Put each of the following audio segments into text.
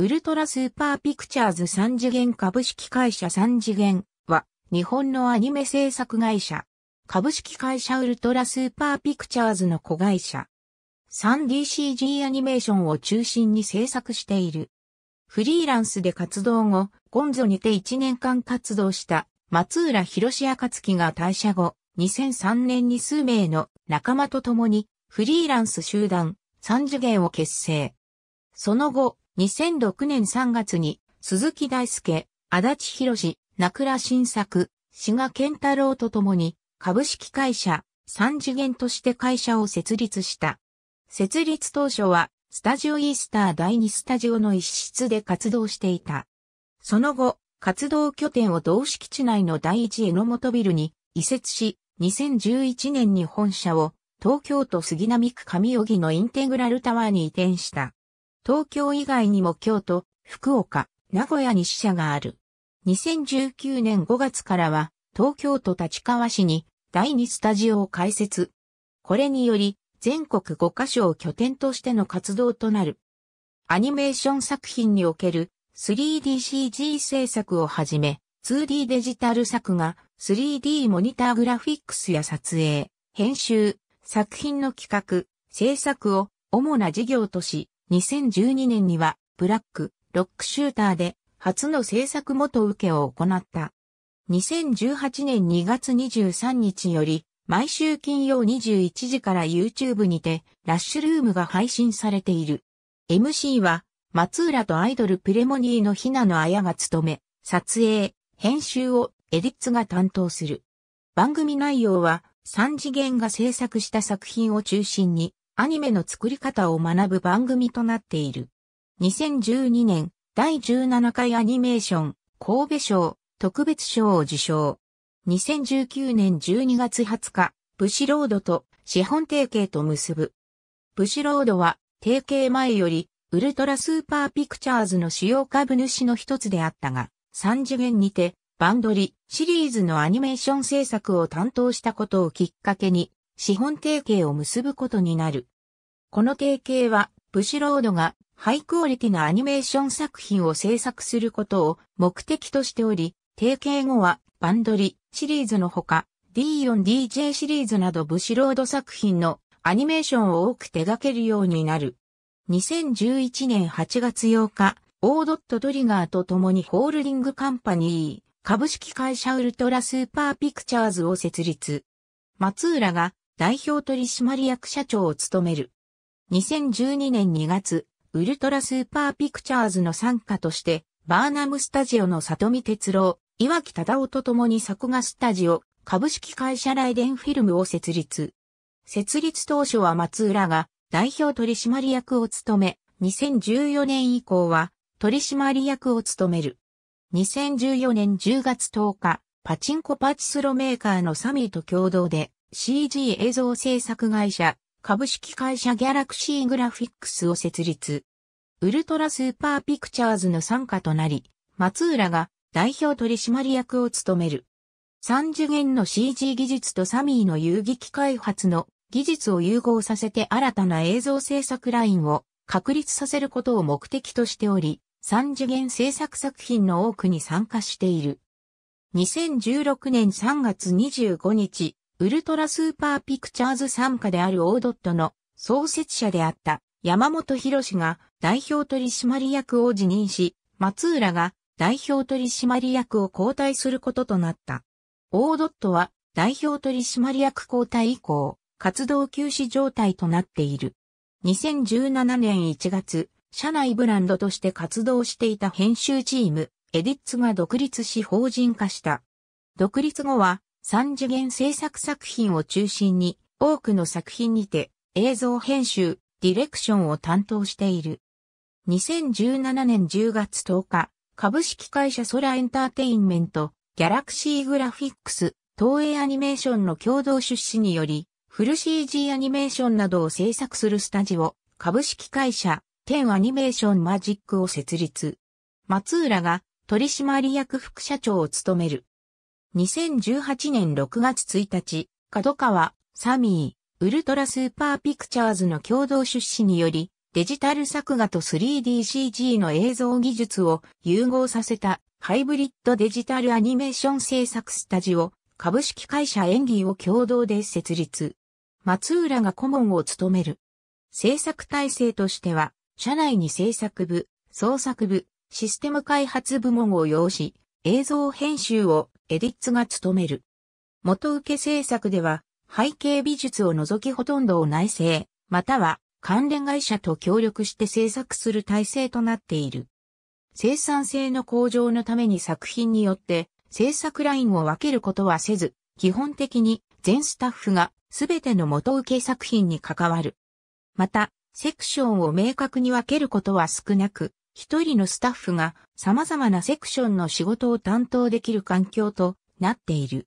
ウルトラスーパーピクチャーズ3次元株式会社3次元は日本のアニメ制作会社。株式会社ウルトラスーパーピクチャーズの子会社。3DCG アニメーションを中心に制作している。フリーランスで活動後、ゴンゾにて1年間活動した松浦博暁が退社後、2003年に数名の仲間と共にフリーランス集団3次元を結成。その後、2006年3月に、鈴木大介、足立博士、名倉新作、志賀健太郎と共に、株式会社、三次元として会社を設立した。設立当初は、スタジオイースター第2スタジオの一室で活動していた。その後、活動拠点を同敷地内の第一榎本ビルに移設し、2011年に本社を東京都杉並区上荻のインテグラルタワーに移転した。東京以外にも京都、福岡、名古屋に支社がある。2019年5月からは、東京都立川市に第2スタジオを開設。これにより、全国5カ所を拠点としての活動となる。アニメーション作品における 3DCG 制作をはじめ、2D デジタル作画、3D モニターグラフィックスや撮影、編集、作品の企画、制作を主な事業とし、2012年には、ブラック、ロックシューターで、初の制作元受けを行った。2018年2月23日より、毎週金曜21時から YouTube にて、ラッシュルームが配信されている。MC は、松浦とアイドルプレモニーのひなのあやが務め、撮影、編集をエディッツが担当する。番組内容は、三次元が制作した作品を中心に、アニメの作り方を学ぶ番組となっている。2012年第17回アニメーション神戸賞特別賞を受賞。2019年12月20日、ブシロードと資本提携と結ぶ。ブシロードは提携前よりウルトラスーパーピクチャーズの主要株主の一つであったが、3次元にてバンドリシリーズのアニメーション制作を担当したことをきっかけに資本提携を結ぶことになる。この提携は、ブシロードがハイクオリティなアニメーション作品を制作することを目的としており、提携後はバンドリシリーズのほか、D4DJ シリーズなどブシロード作品のアニメーションを多く手掛けるようになる。2011年8月8日、オードットトリガーと共にホールディングカンパニー、株式会社ウルトラスーパーピクチャーズを設立。松浦が代表取締役社長を務める。2012年2月、ウルトラスーパーピクチャーズの参加として、バーナムスタジオの里見哲郎、岩木忠夫と共に作画スタジオ、株式会社ライデンフィルムを設立。設立当初は松浦が代表取締役を務め、2014年以降は取締役を務める。2014年10月10日、パチンコパチスロメーカーのサミーと共同で、CG 映像制作会社、株式会社ギャラクシーグラフィックスを設立。ウルトラスーパーピクチャーズの参加となり、松浦が代表取締役を務める。三次元の CG 技術とサミーの遊機開発の技術を融合させて新たな映像制作ラインを確立させることを目的としており、三次元制作作品の多くに参加している。2016年3月25日、ウルトラスーパーピクチャーズ参加であるオードットの創設者であった山本博士が代表取締役を辞任し、松浦が代表取締役を交代することとなった。オードットは代表取締役交代以降、活動休止状態となっている。2017年1月、社内ブランドとして活動していた編集チーム、エディッツが独立し法人化した。独立後は、三次元制作作品を中心に多くの作品にて映像編集、ディレクションを担当している。2017年10月10日、株式会社ソラエンターテインメント、ギャラクシーグラフィックス、東映アニメーションの共同出資により、フル CG アニメーションなどを制作するスタジオ、株式会社、テンアニメーションマジックを設立。松浦が取締役副社長を務める。2018年6月1日、角川、サミー、ウルトラスーパーピクチャーズの共同出資により、デジタル作画と 3DCG の映像技術を融合させたハイブリッドデジタルアニメーション制作スタジオ株式会社演技を共同で設立。松浦が顧問を務める。制作体制としては、社内に制作部、創作部、システム開発部門を要し、映像編集をエディッツが務める。元受け制作では、背景美術を除きほとんどを内製、または関連会社と協力して制作する体制となっている。生産性の向上のために作品によって制作ラインを分けることはせず、基本的に全スタッフが全ての元受け作品に関わる。また、セクションを明確に分けることは少なく、一人のスタッフが様々なセクションの仕事を担当できる環境となっている。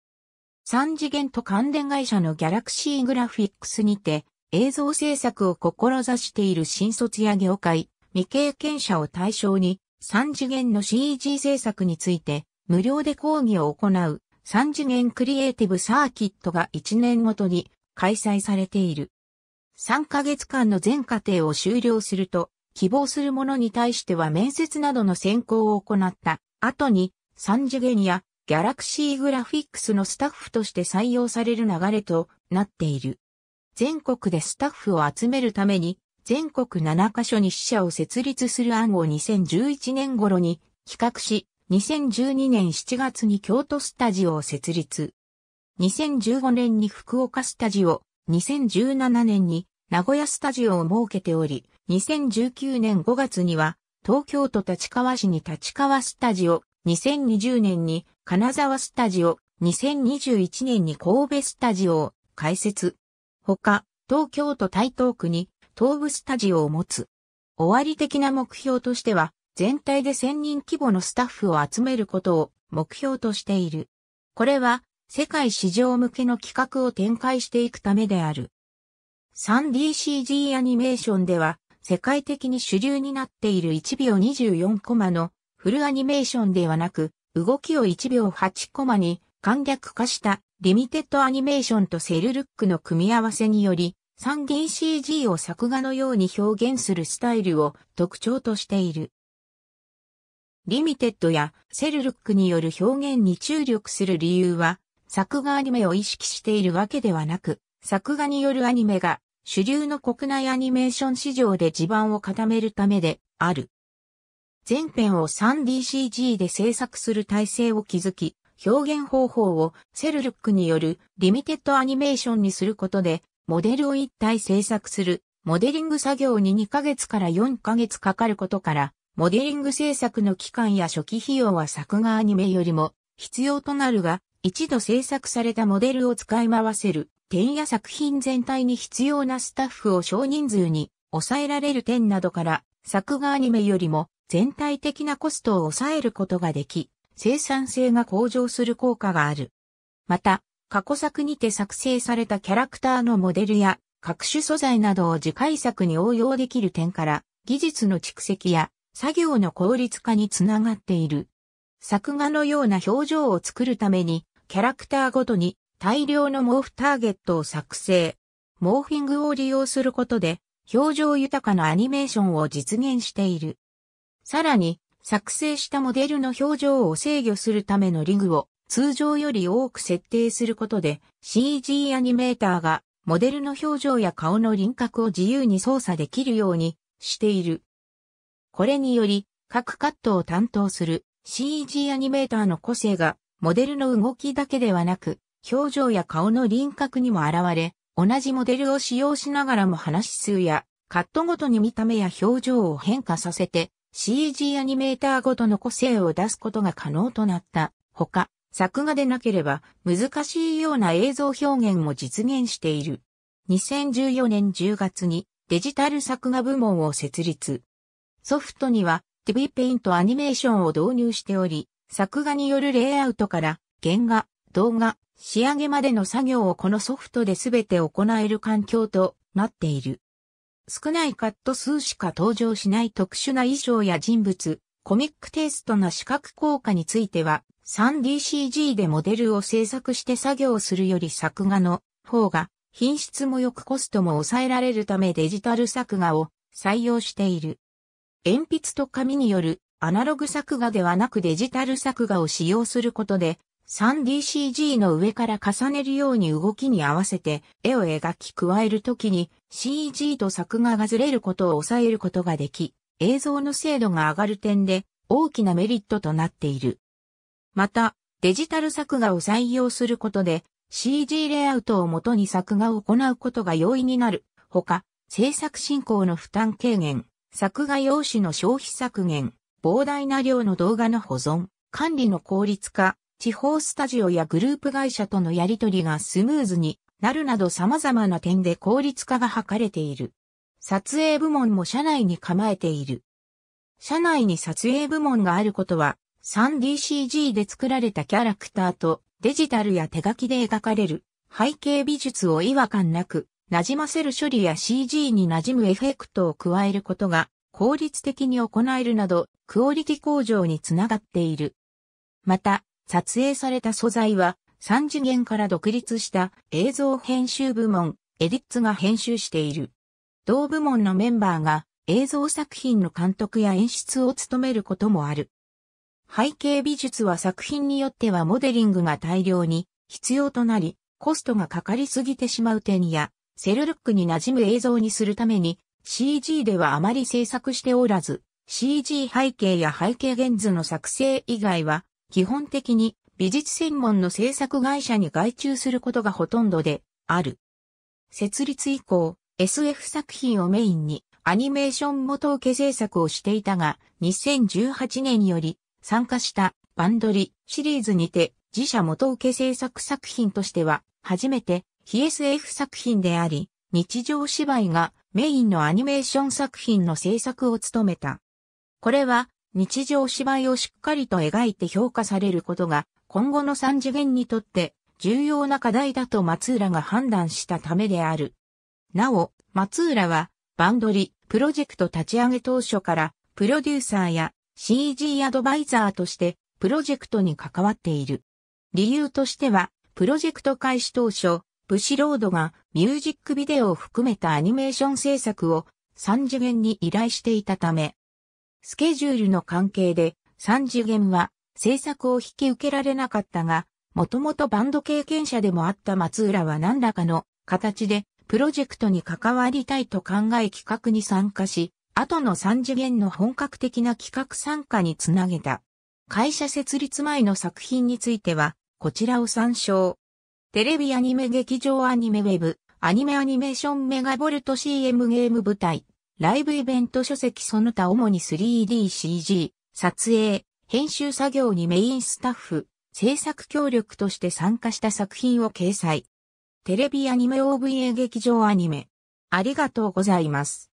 三次元と関連会社のギャラクシーグラフィックスにて映像制作を志している新卒や業界、未経験者を対象に三次元の CG 制作について無料で講義を行う三次元クリエイティブサーキットが1年ごとに開催されている。3ヶ月間の全過程を終了すると希望する者に対しては面接などの選考を行った後に3次元やギャラクシーグラフィックスのスタッフとして採用される流れとなっている。全国でスタッフを集めるために全国7カ所に支社を設立する案を2011年頃に企画し、2012年7月に京都スタジオを設立。2015年に福岡スタジオ、2017年に名古屋スタジオを設けており、2019年5月には、東京都立川市に立川スタジオ、2020年に金沢スタジオ、2021年に神戸スタジオを開設。他、東京都台東区に東部スタジオを持つ。終わり的な目標としては、全体で1000人規模のスタッフを集めることを目標としている。これは、世界市場向けの企画を展開していくためである。3DCG アニメーションでは、世界的に主流になっている1秒24コマのフルアニメーションではなく、動きを1秒8コマに簡略化したリミテッドアニメーションとセルルックの組み合わせにより、三元 CG を作画のように表現するスタイルを特徴としている。リミテッドやセルルックによる表現に注力する理由は、作画アニメを意識しているわけではなく、作画によるアニメが主流の国内アニメーション市場で地盤を固めるためである。全編を 3DCG で制作する体制を築き、表現方法をセルルックによるリミテッドアニメーションにすることで、モデルを一体制作するモデリング作業に2ヶ月から4ヶ月かかることから、モデリング制作の期間や初期費用は作画アニメよりも必要となるが、一度制作されたモデルを使い回せる点や作品全体に必要なスタッフを少人数に抑えられる点などから作画アニメよりも全体的なコストを抑えることができ、生産性が向上する効果がある。また、過去作にて作成されたキャラクターのモデルや各種素材などを次回作に応用できる点から、技術の蓄積や作業の効率化につながっている。作画のような表情を作るために、キャラクターごとに大量の毛布ターゲットを作成。モーフィングを利用することで、表情豊かなアニメーションを実現している。さらに、作成したモデルの表情を制御するためのリグを通常より多く設定することで CG アニメーターがモデルの表情や顔の輪郭を自由に操作できるようにしている。これにより各カットを担当する CG アニメーターの個性がモデルの動きだけではなく表情や顔の輪郭にも現れ、同じモデルを使用しながらも話数やカットごとに見た目や表情を変化させて CG アニメーターごとの個性を出すことが可能となったほか、作画でなければ難しいような映像表現も実現している。2014年10月にデジタル作画部門を設立。ソフトには TV ペイントアニメーションを導入しており、作画によるレイアウトから原画、動画、仕上げまでの作業をこのソフトで全て行える環境となっている。少ないカット数しか登場しない特殊な衣装や人物、コミックテイストな視覚効果については、3DCG でモデルを制作して作業するより作画の方が品質も良くコストも抑えられるためデジタル作画を採用している。鉛筆と紙によるアナログ作画ではなくデジタル作画を使用することで 3DCG の上から重ねるように動きに合わせて絵を描き加えるときに CG と作画がずれることを抑えることができ、映像の精度が上がる点で大きなメリットとなっている。また、デジタル作画を採用することで CG レイアウトをもとに作画を行うことが容易になる。ほか、制作進行の負担軽減、作画用紙の消費削減、膨大な量の動画の保存、管理の効率化、地方スタジオやグループ会社とのやり取りがスムーズになるなど様々な点で効率化が図れている。撮影部門も社内に構えている。社内に撮影部門があることは 3DCG で作られたキャラクターとデジタルや手書きで描かれる背景美術を違和感なく馴染ませる処理や CG に馴染むエフェクトを加えることが効率的に行えるなどクオリティ向上につながっている。また、撮影された素材は3次元から独立した映像編集部門、エディッツが編集している。同部門のメンバーが映像作品の監督や演出を務めることもある。背景美術は作品によってはモデリングが大量に必要となり、コストがかかりすぎてしまう点や、セルルックに馴染む映像にするために CG ではあまり制作しておらず、CG 背景や背景現図の作成以外は基本的に美術専門の制作会社に外注することがほとんどである。設立以降、SF 作品をメインにアニメーション元請け制作をしていたが、2018年より参加したバンドリシリーズにて自社元請け制作作品としては初めて非 SF 作品であり、日常芝居がメインのアニメーション作品の制作を務めた。これは日常芝居をしっかりと描いて評価されることが、今後の三次元にとって重要な課題だと松浦が判断したためである。なお、松浦は、バンドリ、プロジェクト立ち上げ当初から、プロデューサーや CG アドバイザーとして、プロジェクトに関わっている。理由としては、プロジェクト開始当初、ブシロードがミュージックビデオを含めたアニメーション制作を3次元に依頼していたため、スケジュールの関係で、三次元は制作を引き受けられなかったが、もともとバンド経験者でもあった松浦は何らかの形でプロジェクトに関わりたいと考え企画に参加し、後の三次元の本格的な企画参加につなげた。会社設立前の作品については、こちらを参照。テレビアニメ劇場アニメウェブ、アニメアニメーションメガボルト CM ゲーム舞台、ライブイベント書籍その他主に 3DCG、撮影、編集作業にメインスタッフ、制作協力として参加した作品を掲載。テレビアニメ OVA 劇場アニメ。ありがとうございます。